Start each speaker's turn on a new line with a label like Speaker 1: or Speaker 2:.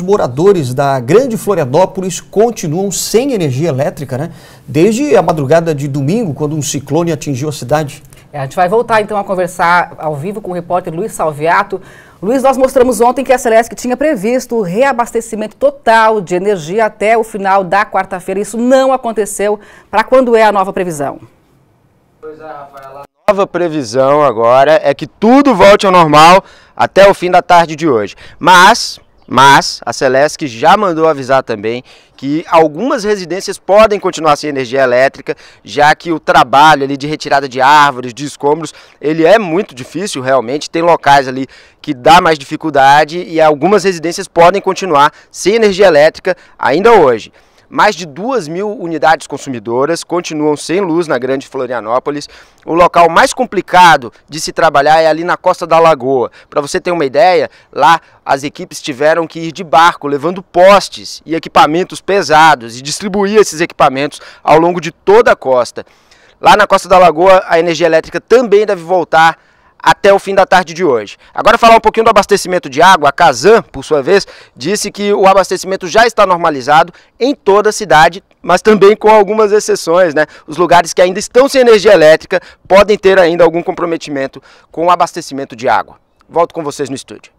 Speaker 1: Os moradores da Grande Florianópolis continuam sem energia elétrica, né? Desde a madrugada de domingo, quando um ciclone atingiu a cidade.
Speaker 2: É, a gente vai voltar então a conversar ao vivo com o repórter Luiz Salviato. Luiz, nós mostramos ontem que a Celeste tinha previsto o reabastecimento total de energia até o final da quarta-feira. Isso não aconteceu. Para quando é a nova previsão?
Speaker 3: Pois é, Rafaela. A nova previsão agora é que tudo volte ao normal até o fim da tarde de hoje. Mas mas a Celesc já mandou avisar também que algumas residências podem continuar sem energia elétrica, já que o trabalho ali de retirada de árvores, de escombros, ele é muito difícil realmente. Tem locais ali que dá mais dificuldade e algumas residências podem continuar sem energia elétrica ainda hoje. Mais de 2 mil unidades consumidoras continuam sem luz na Grande Florianópolis. O local mais complicado de se trabalhar é ali na costa da Lagoa. Para você ter uma ideia, lá as equipes tiveram que ir de barco levando postes e equipamentos pesados e distribuir esses equipamentos ao longo de toda a costa. Lá na costa da Lagoa, a energia elétrica também deve voltar até o fim da tarde de hoje. Agora falar um pouquinho do abastecimento de água. A Kazan, por sua vez, disse que o abastecimento já está normalizado em toda a cidade, mas também com algumas exceções, né? Os lugares que ainda estão sem energia elétrica podem ter ainda algum comprometimento com o abastecimento de água. Volto com vocês no estúdio.